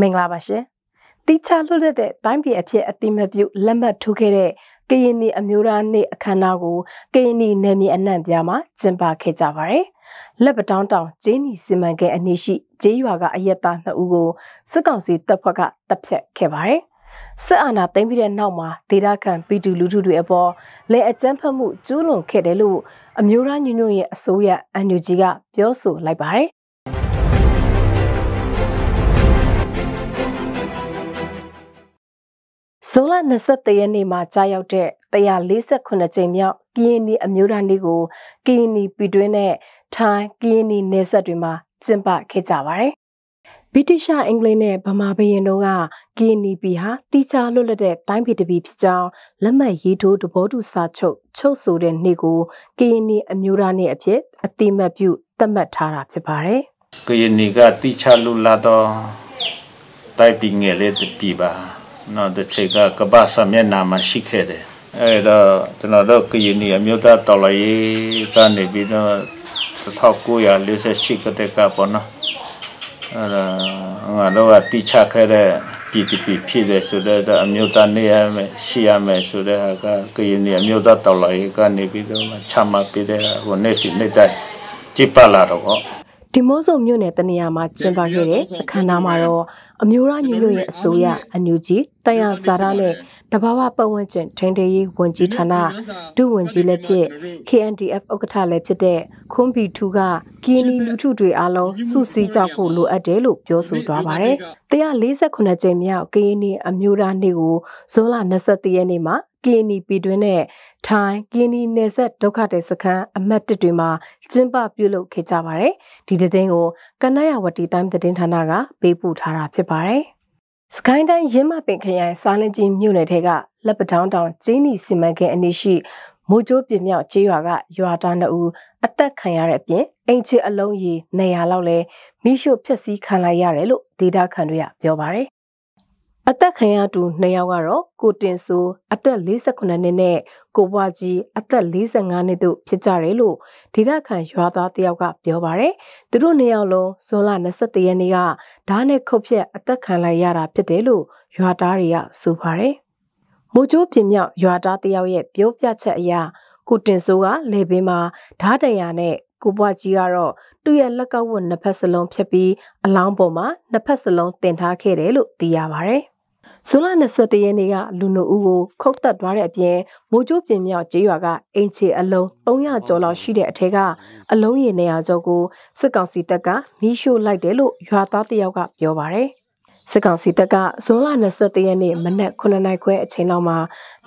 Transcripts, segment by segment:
မင်္ဂလာပါရှင်တိချလွတ်လပ်တဲ့တိုင်းပြည်အဖြစ်အတိမပြုလက်မှတ်ထိုးခဲ့တဲ့ကရင်နီအမျိုးသားနေ့အခမ်းအနားကိုကရင်နီနယ်မြေအနှံ့ပြားမှာကျင်းပခဲ့ကြပါတယ်။လက်ပတောင်းတောင်ဂျင်းနီစီမံကိန်းအနည်းရှိဂျေးရွာကအရက်သားနှစ်ဦးကိုစစ်ကောင်စီတပ်ဖွဲ့ကတပ်ဖြတ်ခဲ့ပါတယ်။စစ်အာဏာသိမ်းပြီးတဲ့နောက်မှာဒေတာခံပီတူလူထုတွေအပေါ်လက်အကြမ်းဖက်မှုကျူးလွန်ခဲ့တယ်လို့အမျိုးသားညွန့်ရဲ့အစိုးရ NUG ကပြောဆိုလိုက်ပါတယ်ဇွန်လ23ရက်နေ့မှာ ကြာရောက်တဲ့148ကြိမ်မြောက်ကီယနီအမျိုးသားနေ့ကိုကီယနီပြည်တွင်းနဲ့ထိုင်းကီယနီနယ်စပ်တွေမှာကျင်းပခဲ့ကြပါတယ်။ဗြိတိရှအင်္ဂလိပ်နဲ့ဗမာဘရင်တို့ကကီယနီပြည်ဟာတိကျလွတ်လပ်တဲ့တိုင်းပြည်တစ်ပြည်ဖြစ်ကြောင်းလက်မှတ်ရေးထိုးသဘောတူစာချုပ်ချုပ်ဆိုတဲ့နေ့ကိုကီယနီအမျိုးသားနေ့အဖြစ်အတိမတ်ပြုသတ်မှတ်ထားတာဖြစ်ပါတယ်။ကီယနီကတိကျလွတ်လပ်သောတိုင်းပြည်ငယ်လေးတစ်ပြည်ပါ။နော်တချိတ်ကကပ္ပစာမျက်နှာမှာရှိခဲ့တယ်အဲ့တော့ကျွန်တော်တို့ကယင်းဒီအမျိုးသားတော်လှန်ရေးကနေပြီးတော့1948ကတည်းကပေါ့နော်အဲ့ဒါငါတို့ကတိချခဲ့တဲ့ပြည်သူဖြစ်တဲ့ဆိုတော့အမျိုးသားနေရမယ်ရှိရမယ်ဆိုတဲ့ဟာကကယင်းဒီအမျိုးသားတော်လှန်ရေးကနေပြီးတော့ချမှတ်ပေးတဲ့ဟိုနေ့စဉ်နေ့တိုင်းကြည်ပလာတော့ပေါ့ဒီမိုးစုံမြို့နယ်တနေရာမှာကျင်းပခဲ့တဲ့အခမ်းအနားမှာတော့အမျိုးသားညီညွတ်ရေးအစိုးရအညူကြီးတရားစာရနဲ့တဘာဝပတ်ဝန်းကျင်ထိန်းသိမ်းရေးဝန်ကြီးဌာနဒုဝန်ကြီးလည်းဖြစ် KNDF ဥက္ကဋ္ဌလည်းဖြစ်တဲ့ခွန်ဘီထူကကီနီလူထုတွေအားလုံးစုစည်းကြဖို့လိုအပ်တယ်လို့ပြောဆိုသွားပါတယ်။148ကြိမ်မြောက်ကီနီအမျိုးသားနေ့ကိုဇွန်လ23ရက်နေ့မှာကင်းနီပြည်တွင်းနဲ့ထိုင်းကင်းနီနယ်ဆက်ဒုက္ခသည်စခန်းအမှတ်၁တွေမှာကျင်းပပြုလုပ်ခဲ့ကြပါတယ်။ဒီသတင်းကိုကနယာဝတီတိုင်းသတင်းဌာနကပေးပို့ထားတာဖြစ်ပါတယ်။စကိုင်းတိုင်းရင်းမပင်ခရိုင်စာလင်ကြီးမြို့နယ်ထဲကလက်ပတောင်းတောင်ကျင်းနီစီမံကိန်းအနီးရှိမိုးကျိုးပြမြောက်ကျေးရွာကရွာသားနှုတ်အသက်ခံရတဲ့အပြင်အိမ်ချစ်အလုံးကြီးနေရာလောက်လဲမိရှုဖြစ်စည်းခံလိုက်ရတယ်လို့ဒေတာခန်တွေကပြောပါတယ်အသက်ခံရသူနှစ်ယောက်ကတော့ကိုတင်ဆိုးအသက်48နှစ်နဲ့ကိုဘွားကြီးအသက်45နှစ်တို့ဖြစ်ကြတယ်လို့ဒေသခံရွာသားတယောက်ကပြောပါရယ်သူတို့နှစ်ယောက်လုံးဇွန်လ23ရက်နေ့ကဓားနဲ့ခုတ်ဖြက်အသက်ခံလိုက်ရတာဖြစ်တယ်လို့ရွာသားတွေကဆိုပါရယ်မိုးချိုးပြင်းမြောက်ရွာသားတယောက်ရဲ့ပြောပြချက်အရကိုတင်ဆိုးကလေပင်မှာဓားတရာနဲ့ကိုဘွားကြီးကတော့သူ့ရဲ့လက်ကဝတ်နှစ်ဖက်စလုံးဖြစ်ပြီးအလောင်းပေါ်မှာနှစ်ဖက်စလုံးတင်ထားခဲ့တယ်လို့သိရပါဗျ။ဇွန်လ23ရက်နေ့ကလူနိုဦးကိုခုတ်တက်သွားတဲ့အပြင်မိုးချိုးပြင်မြောက်ကျေးရွာကအင်ချီအလုံး300ကျော်လောက်ရှိတဲ့အထက်ကအလုံးရေနေရာကျော်ကိုစစ်ကောင်စီတပ်ကမီးရှို့လိုက်တယ်လို့ရွာသားတယောက်ကပြောပါတယ်။စစ်ကောင်စီတပ်ကဇွန်လ23ရက်နေ့မနက်9နာရီခွဲအချိန်လောက်မှာ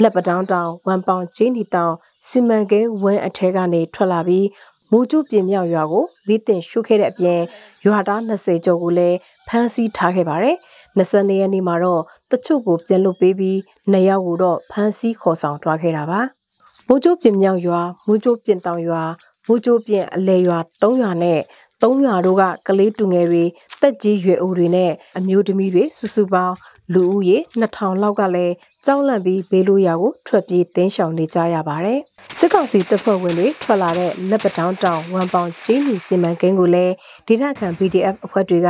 လက်ပတောင်းတောင်ဝမ်ပောင်ချင်းဒီတောင်စီမံကိန်းဝင်းအထက်ကနေထွက်လာပြီးမိုးကျူပြင်မြောက်ရွာကိုမိတင်ရှုခဲ့တဲ့အပြင်ရွာသား20ကျော်ကိုလည်းဖမ်းဆီးထားခဲ့ပါတယ်။22ရက်နေ့မှာတော့တချို့ကိုပြန်လွတ်ပေးပြီးနှစ်ယောက်ကိုတော့ဖမ်းဆီးခေါ်ဆောင်သွားခဲ့တာပါမိုးချိုးပြင်မြောက်ရွာမိုးချိုးပြင်တောင်ရွာမိုးချိုးပြင်အလဲရွာ၃ရွာနဲ့300တို့ကကလေးတူငယ်တွေတက်ကြီးရွယ်အိုတွေနဲ့အမျိုးသမီးတွေစုစုပေါင်းလူဦးရေ2000လောက်ကလည်းကြောက်လန့်ပြီးဘေးလွရာကိုထွက်ပြေးတင်းရှောင်နေကြရပါတယ်။စစ်ကောင်စီတပ်ဖွဲ့ဝင်တွေထွက်လာတဲ့လက်ပတောင်းတောင်ဝမ်ပောင်ကြီးညီစီမံကိန်းကိုလည်းဒေသခံ PDF အဖွဲ့တွေက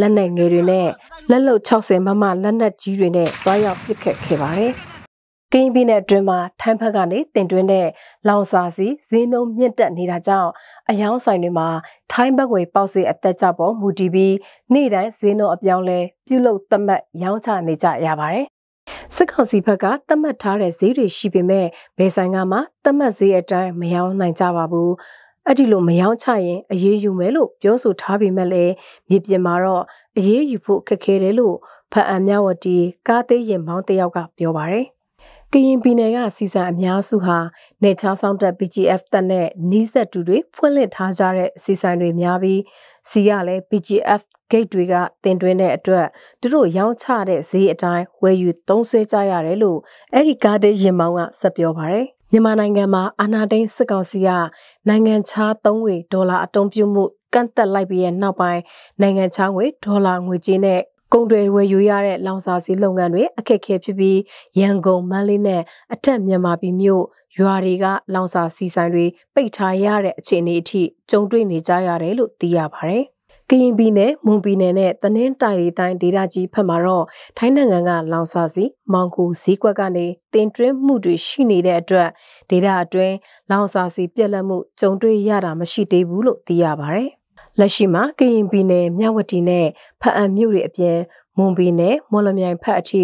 လက်နက်ငယ်တွေနဲ့လက်လုံ60မမလက်နက်ကြီးတွေနဲ့တွားရောက်ပစ်ခတ်ခဲ့ပါတယ်။ကင်းပြီးတဲ့အတွင်းမှာထိုင်းဘက်ကနေတင်တွင်းတဲ့လောင်စာစီဈေးနှုန်းမြင့်တက်နေတာကြောင့်အယောင်ဆိုင်တွေမှာထိုင်းဘက်ွယ်ပေါက်စီအသက်ကြပေါ်မူတည်ပြီးနေ့တိုင်းဈေးနှုန်းအပြောင်းလဲပြုလုပ်သတ်မှတ်ရောင်းချနေကြရပါတယ်စစ်ကောင်စီဘက်ကသတ်မှတ်ထားတဲ့ဈေးတွေရှိပေမဲ့ဘယ်ဆိုင်ကမှသတ်မှတ်ဈေးအတိုင်းမရောင်းနိုင်ကြပါဘူးအဲ့ဒီလိုမယောင်းချရင်အရေးယူမယ်လို့ပြောဆိုထားပေမဲ့လည်းမြေပြင်မှာတော့အရေးယူဖို့ခက်ခဲတယ်လို့ဖအံမြဝတီကားသေးရင်မောင်းတယောက်ကပြောပါတယ်ကရင်ပြည်နယ်ကစီစဉ်အများစုဟာနေချားဆောင်တက် PGF တက်နဲ့နီးစက်တူတွေဖွင့်လှစ်ထားကြတဲ့စီစဉ်တွေများပြီးစီကလည်း PGF gate တွေကတင်တွင်းတဲ့အတွက်သူတို့ရောင်းချတဲ့ဈေးအတိုင်းဝယ်ယူသုံးဆွဲကြရတယ်လို့အဲ့ဒီကားတဲ့ရင်မောင်းကဆက်ပြောပါတယ်မြန်မာနိုင်ငံမှာအာဏာသိမ်းစစ်ကောင်စီကနိုင်ငံခြားသုံးဝေဒေါ်လာအတုံးပြုမှုကန့်သက်လိုက်ပြီးရဲ့နောက်ပိုင်းနိုင်ငံခြားငွေဒေါ်လာငွေကြေးနဲ့ကုန်တွယ်ဝယ်ယူရတဲ့လောင်စာဆီလုပ်ငန်းတွေအခက်အခဲဖြစ်ပြီးရန်ကုန်မန္တလေးနဲ့အထက်မြန်မာပြည်မြို့ရွာတွေကလောင်စာဆီဆိုင်တွေပိတ်ထားရတဲ့အခြေအနေအထိကြုံတွေ့နေကြရတယ်လို့သိရပါတယ်ကရင်ပြည်နယ်မွန်ပြည်နယ်နဲ့တနင်္တိုင်ရီတိုင်းဒေသကြီးဖက်မှာတော့ထိုင်းနိုင်ငံကလောင်စာစီမောင်ကူဈေးကွက်ကနေတင်တွင်းမှုတွေရှိနေတဲ့အတွက်ဒေသအတွင်းလောင်စာစီပြက်လက်မှုကြုံတွေ့ရတာမရှိသေးဘူးလို့သိရပါဗျ။လက်ရှိမှာကရင်ပြည်နယ်မြဝတီနဲ့ဖအံမြို့တွေအပြင်မွန်ပြည်နယ်မော်လမြိုင်ဖက်အထိ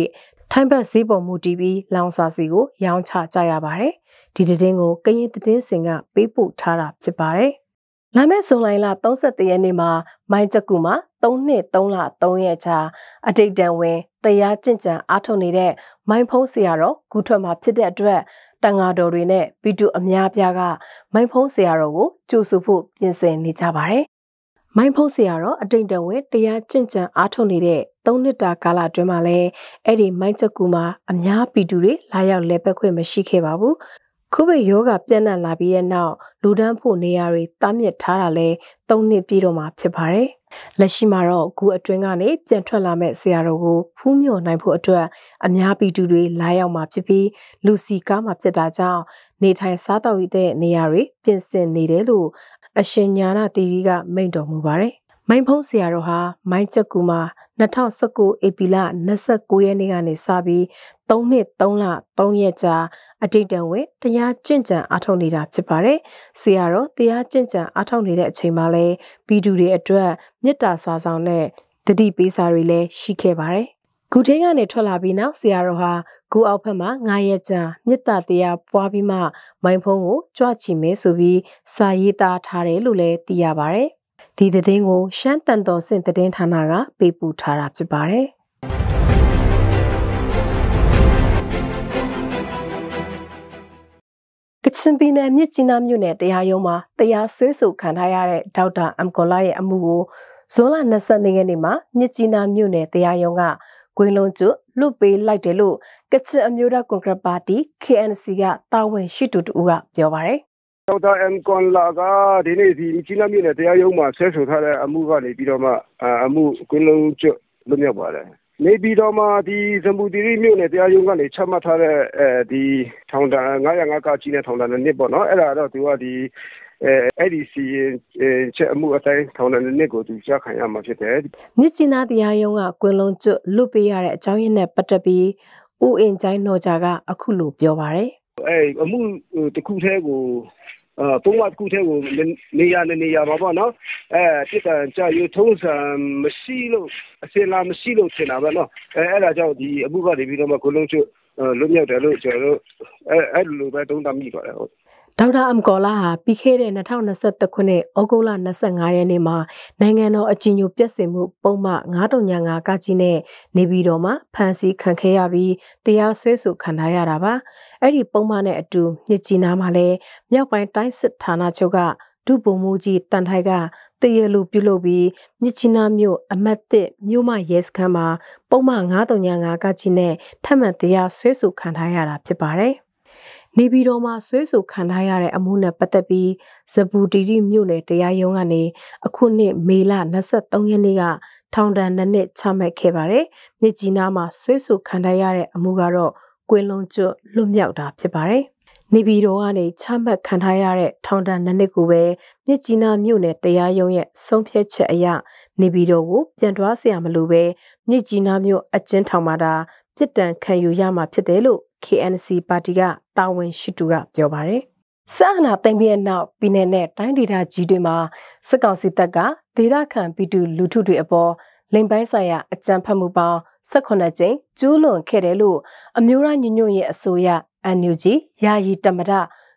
ထိုင်းဘက်ဈေးပေါ်မူတည်ပြီးလောင်စာစီကို ရောင်းချကြရပါတယ်။ဒီသတင်းကို ကရင်သတင်းစင်က ပေးပို့ထားတာဖြစ်ပါတယ်။လာမယ့်ဇွန်လလ31ရက်နေ့မှာမိုင်းချက်ကူမှာ3နှစ်3လ3ရက်ကြာအတိတ်တန်ဝင်တရားကျင့်ကြံအားထုတ်နေတဲ့မိုင်းဖုံးဆရာတော်ဂူထွက်မှာဖြစ်တဲ့အတွက်တန်ဃာတော်တွေနဲ့ဗီတူအများပြားကမိုင်းဖုံးဆရာတော်ကိုကြိုဆိုဖို့ပြင်ဆင်နေကြပါတယ်မိုင်းဖုံးစီကတော့အတိတ်တဝဲတရားကျင့်ကြံအားထုတ်နေတဲ့၃နှစ်တာကာလအတွင်းမှာလည်းအဲ့ဒီမိုင်းချက်ကူမှာအများပီတူတွေလာရောက်လဲပက်ခွင့်မရှိခဲ့ပါဘူးခုပဲယောဂပြန့်နှံ့လာပြီးတဲ့နောက်လူဒန်းဖို့နေရာတွေတားမြစ်ထားတာလဲ၃နှစ်ပြည့်တော့မှာဖြစ်ပါတယ်။လက်ရှိမှာတော့ဂူအတွင်းကနေပြန်ထွက်လာမဲ့ဆရာတော်ကိုဖူးမြော်နိုင်ဖို့အတွက်အများပြည်သူတွေလာရောက်มาဖြစ်ပြီးလူစီကားမှာဖြစ်တာကြောင့်နေထိုင်စားသောက်ရတဲ့နေရာတွေပြင်ဆင်နေတယ်လို့အရှင်ညာနာတီရီကမိန့်တော်မူပါတယ်။မိုင်းဖုံးဆရာတော်ဟာမိုင်းချက်ကူမှာ2019ဧပြီလ29ရက်နေ့ကနေစပြီး3နှစ်3လ3ရက်ကြာအတိတ်တံဝင်တရားကျင့်ကြံအားထုတ်နေတာဖြစ်ပါတယ်။ဆရာတော်တရားကျင့်ကြံအားထုတ်နေတဲ့အချိန်မှာလဲပြည်သူတွေအတွက်မေတ္တာစာဆောင်နဲ့တတိပေးစာတွေလည်းရှိခဲ့ပါတယ်။ဂူထင်းကနေထွက်လာပြီးနောက်ဆရာတော်ဟာဂူအောက်ဖက်မှာငါးရက်ကြာမြစ်တာတရားပွားပြီးမှမိုင်ဖုံးကိုကြွချီမဲဆိုပြီးစာရေးသားထားတယ်လို့လည်းသိရပါဗျ။ဒီသတင်းကို ရှမ်းတန်တော်စင်သတင်းဌာနကပေးပို့ထားတာဖြစ်ပါတယ်။ကချင်ပြည်နယ်မြစ်ကြီးနားမြို့နယ်တရားရုံးမှာတရားစွဲဆိုခံထားရတဲ့ဒေါက်တာ အမ်ကောလာရဲ့အမှုကိုဇွန်လ22ရက်နေ့မှာမြစ်ကြီးနားမြို့နယ်တရားရုံးကဂွင်းလုံးကျွလွတ်ပေးလိုက်တယ်လို့ကချင်အမျိုးသားကွန်ဂရက်ပါတီ KNC ကတာဝန်ရှိသူတူကပြောပါတယ်ဒေါက်တာအမ်ကွန်လာကဒီနေ့ဒီချင်းနမြို့နယ်တရားရုံးမှာဆဲဆိုထားတဲ့အမှုကနေပြီးတော့မှအမှုကွင်းလုံးကျွတ်လွတ်မြောက်ပါတယ်။နေပြီးတော့မှဒီဇမ်ဘူတီရီမြို့နယ်တရားရုံးကနေချမှတ်ထားတဲ့အဲဒီထောင်ဒဏ်905ကကြီးနဲ့ထောင်ဒဏ်နဲ့နှစ်ပေါ့နော်။အဲ့ဒါတော့သူကဒီအဲအဲ့ဒီစီရင်ချက်အမှုအတိုင်းထောင်ဒဏ်နှစ်ကိုသူရခံရမှာဖြစ်တယ်မြစ်ချင်းသားတရားရုံးကကွင်းလုံးကျွတ်လွတ်ပေးရတဲ့အကြောင်းရင်းနဲ့ပတ်သက်ပြီးဦးအင်ကျိုင်းနော်ကြကအခုလိုပြောပါတယ်အဲအမှုတစ်ခုတည်းကိုအဲပုံမှန်တစ်ခုတည်းကိုနေရာနဲ့နေရာပါပေါ့နော်အဲပြည်ကံကြာရထုံးစံမရှိလို့အစင်လာမရှိလို့ထင်တာပဲနော်အဲအဲ့ဒါကြောင့်ဒီအမှုကနေပြီးတော့မှကိုလုံးချွလွတ်မြောက်တယ်လို့ကျွန်တော်တို့အဲအဲ့လိုပဲတုံးတမိပါတယ်ဟုတ်ဒေါက်တာအမ်ကောလာဟာပြီးခဲ့တဲ့2021ခုနှစ်ဩဂုတ်လ25ရက်နေ့မှာနိုင်ငံတော်အကြည်ညိုပြည့်စင်မှုပုံမှန်9.5ကကြီးနဲ့နေပြည်တော်မှာဖမ်းဆီးခံခဲ့ရပြီးတရားစွဲဆိုခံထားရတာပါအဲ့ဒီပုံမှန်နဲ့အတူမြစ်ကြီးနားမှာလည်းမြောက်ပိုင်းတိုင်းစစ်ဌာနချုပ်ကဒုဗိုလ်မှူးကြီးတန်ထိုက်ကတရလူပြုလုပ်ပြီးမြစ်ချင်းနာမြို့အမတ်တစ်မြို့မရဲစခန်းမှာပုံမှန်935ကကြီးနဲ့ထပ်မံတရားဆွဲဆိုခံထားရတာဖြစ်ပါတယ်။နေပြည်တော်မှာဆွေးဆူခံထားရတဲ့အမှုနဲ့ပတ်သက်ပြီးဇဘူတီတီမြို့နယ်တရားရုံးကနေအခုနှစ်မေလ23ရက်နေ့ကထောင်ဒဏ်နှစ်နှစ်ချမှတ်ခဲ့ပါတယ်။မြစ်ကြီးနားမှာဆွေးဆူခံထားရတဲ့အမှုကတော့ကွင်းလုံးကျွတ်လွတ်မြောက်တာဖြစ်ပါတယ်။နေပြည်တော်ကနေချမှတ်ခံထားရတဲ့ထောင်ဒဏ်နှစ်နှစ်ကိုပဲမြစ်ကြီးနားမြို့နယ်တရားရုံးရဲ့ဆုံးဖြတ်ချက်အရနေပြည်တော်ကိုပြန်တွားဆရာမလို့ပဲမြစ်ကြီးနားမြို့အကျဉ်းထောင်မှာတာပြစ်ဒဏ်ခံယူရမှာဖြစ်တယ်လို့ KNC ပါတီကတာဝန်ရှိသူကပြောပါတယ်။စစ်အာဏာသိမ်းပြီးတဲ့နောက်ပြည်내နဲ့တိုင်းဒေသကြီးတွေမှာစစ်ကောင်စီတပ်ကဒေသခံပြည်သူလူထုတွေအပေါ်လိမ်ပိုင်းဆိုင်ရာအကြမ်းဖက်မှုပေါင်း18ကြိမ်ကျူးလွန်ခဲ့တယ်လို့အမျိုးသားညညွန့်ရဲ့အဆိုအရ NUG ယာယီတမဒ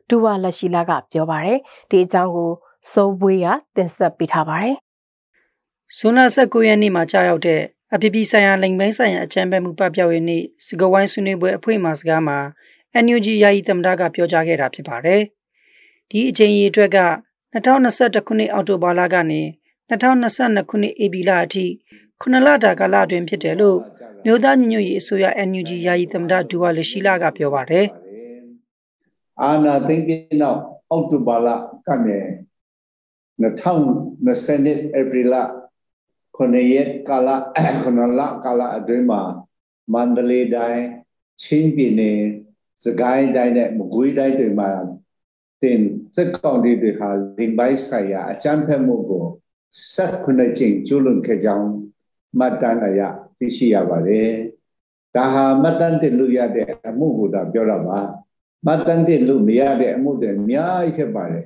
ဒူဝါလက်ရှိလာက ပြောပါတယ်ဒီအကြောင်းကိုစိုးပွေးကတင်ဆက်ပေးထားပါတယ်ဇွန်လ19ရက်နေ့မှာကြာရောက်တဲ့အပြည်ပြည်ဆိုင်ရာလိမ်ပိုင်းဆိုင်ရာအကြံပေးမှုပပျောက်ရေးနေ့စကဝိုင်းဆွေးနွေးပွဲအဖွဲ့မှစကားမှာ NUG ယာယီသမ္မတကပြောကြားခဲ့တာဖြစ်ပါတယ်။ဒီအချိန်ရအတွက်က2021ခုနှစ်အောက်တိုဘာလကနေ2022ခုနှစ်ဧပြီလအထိခုနလတာကာလအတွင်းဖြစ်တယ်လို့မြို့သားညညရေးအစိုးရ NUG ယာယီသမ္မတဒူဝါလရှိလာကပြောပါတယ်။အာနာသိမ့်ပြင်းနောက်အောက်တိုဘာလကနေ2020ဧပြီလ9ရက်ကာလ9လကာလအတွင်းမှာမန္တလေးတိုင်းချင်းပြည်နယ်စကိုင်းတိုင်းနဲ့မကွေးတိုင်းတွေမှာတင်စစ်ကောင်တွေဟာလိမ်ပိုင်းဆိုင်ရာအကြမ်းဖက်မှုကို၁၉ကြိမ်ကျူးလွန်ခဲ့ကြောင်းမတ္တနာယသိရှိရပါတယ်ဒါဟာမတ္တန်တလူရတဲ့အမှုကိုတော့ပြောတော့ပါမတ္တန်တလူမရတဲ့အမှုတွေအများကြီးဖြစ်ပါတယ်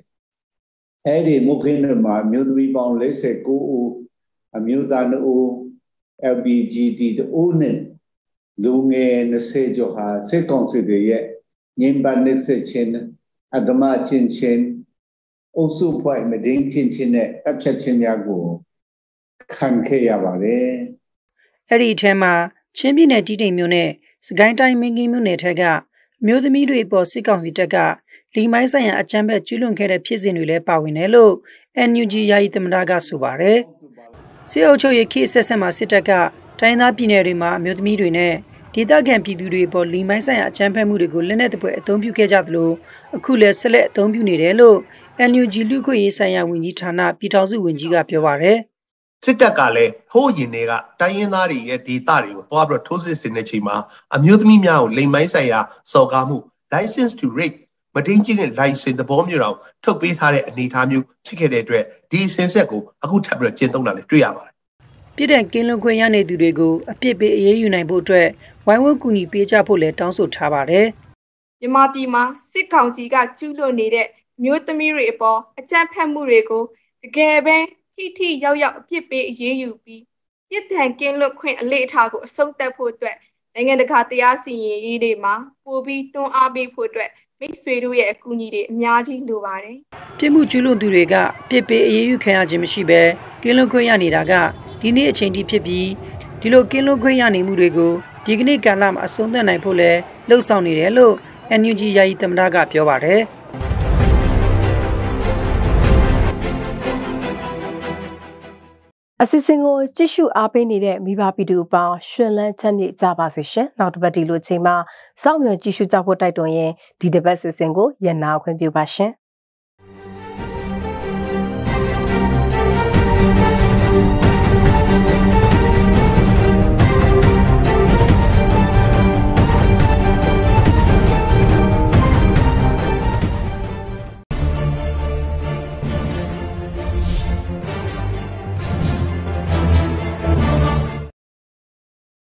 အဲ့ဒီမုခင်းတို့မှာအမျိုးသမီးပေါင်း49ဦးအမျိုးသား2ဦး LBGT တဦးနဲ့လူငယ်20ကျော်ဟာစစ်ကောင်စီတွေရဲ့ငင်းပန်းနှိစစ်ခြင်းအဓမ္မချင်းချင်းအုပ်စုဖွဲ့မဒင်းချင်းချင်းနဲ့တပ်ဖြတ်ခြင်းများကိုခံခဲ့ရပါတယ်အဲ့ဒီအထဲမှာချင်းပြည်နယ်တီးတိမ်မြို့နဲ့စကိုင်းတိုင်းမင်းကြီးမြို့နယ်ထက်ကမျိုးသမီးတွေအပေါ်စစ်ကောင်စီတပ်ကလီမိုင်းဆိုင်ရာအကြမ်းဖက်ကျူးလွန်ခဲ့တဲ့ဖြစ်စဉ်တွေလည်းပါဝင်တယ်လို့ NUG ယာယီသမ္မတကဆိုပါတယ်စစ်အုပ်ချုပ်ရေးခေတ်ဆက်ဆက်မှာစစ်တပ်ကတိုင်းသားပြည်နယ်တွေမှာအမျိုးသမီးတွေနဲ့ဒေသခံပြည်သူတွေပေါ်လီမိုင်းဆိုင်ရာအကြမ်းဖက်မှုတွေကိုလက်နက်တပွဲအသုံးပြုခဲ့ကြသလိုအခုလည်းဆက်လက်အသုံးပြုနေတယ်လို့ NUG လူ့ခွင့်ရေးဆိုင်ရာဝန်ကြီးဌာနပြည်ထောင်စုဝန်ကြီးကပြောပါရယ်။စစ်တပ်ကလည်းဟိုးရင်တွေကတိုင်းရင်းသားတွေရဲ့ဒေသတွေကိုတွားပြီးတော့ထိုးစစ်ဆင်တဲ့ချိန်မှာ အမျိုးသမီးများကိုလိမ်မိုင်းဆိုင်ရာစော်ကားမှု license to rape မတင်းကျင်းတဲ့ license သဘောမျိုးတော့ထုတ်ပေးထားတဲ့အနေအထားမျိုးဖြစ်ခဲ့တဲ့အတွက်ဒီဆင်ဆက်ကိုအခုထပ်ပြီးတော့ကျင့်သုံးတာလည်းတွေ့ရပါတယ်ပြည်တဲ့ကင်းလွန်ခွင့်ရနေသူတွေကိုအပြစ်ပေးအရေးယူနိုင်ဖို့အတွက်ဝိုင်းဝန်းကူညီပေးကြဖို့လည်းတောင်းဆိုထားပါတယ်။မြန်မာပြည်မှာစစ်ကောင်စီကကျူးလွန်နေတဲ့မျိုးသမီးတွေအပေါ်အကြမ်းဖက်မှုတွေကိုတကယ်ပဲထိထိရောက်ရောက်အပြစ်ပေးအရေးယူပြီးပြစ်ဒဏ်ကင်းလွတ်ခွင့်အလေအထားကိုအဆုံးသတ်ဖို့အတွက်နိုင်ငံတကာတရားစီရင်ရေးတွေမှာပိုပြီးတွန်းအားပေးဖို့အတွက်မိတ်ဆွေတို့ရဲ့အကူအညီတွေအများကြီးလိုပါတယ်။ပြစ်မှုကျူးလွန်သူတွေကပြစ်ပေးအရေးယူခံရခြင်းမရှိဘဲကင်းလွတ်ခွင့်ရနေတာကဒီနေ့အချိန်ထိဖြစ်ပြီးဒီလိုကင်းလွတ်ခွင့်ရနိုင်မှုတွေကိုဒီကနေ့ကာလမှာအဆုံးသတ်နိုင်ဖို့လဲလှုံ့ဆော်နေတယ်လို့ NUG ယာယီသမ္မတကပြောပါတယ်။အစီအစဉ်ကိုကြည့်ရှုအားပေးနေတဲ့မိဘပြည်သူအပေါင်းရှင်လန်းချမ်းမြေ့ကြပါစေရှင်။နောက်တစ်ပတ်ဒီလိုချိန်မှာစောင့်မျှော်ကြည့်ရှုကြဖို့တိုက်တွန်းရင်းဒီတစ်ပတ်စီစဉ်ကိုရန်နာခွင့်ပြုပါရှင်။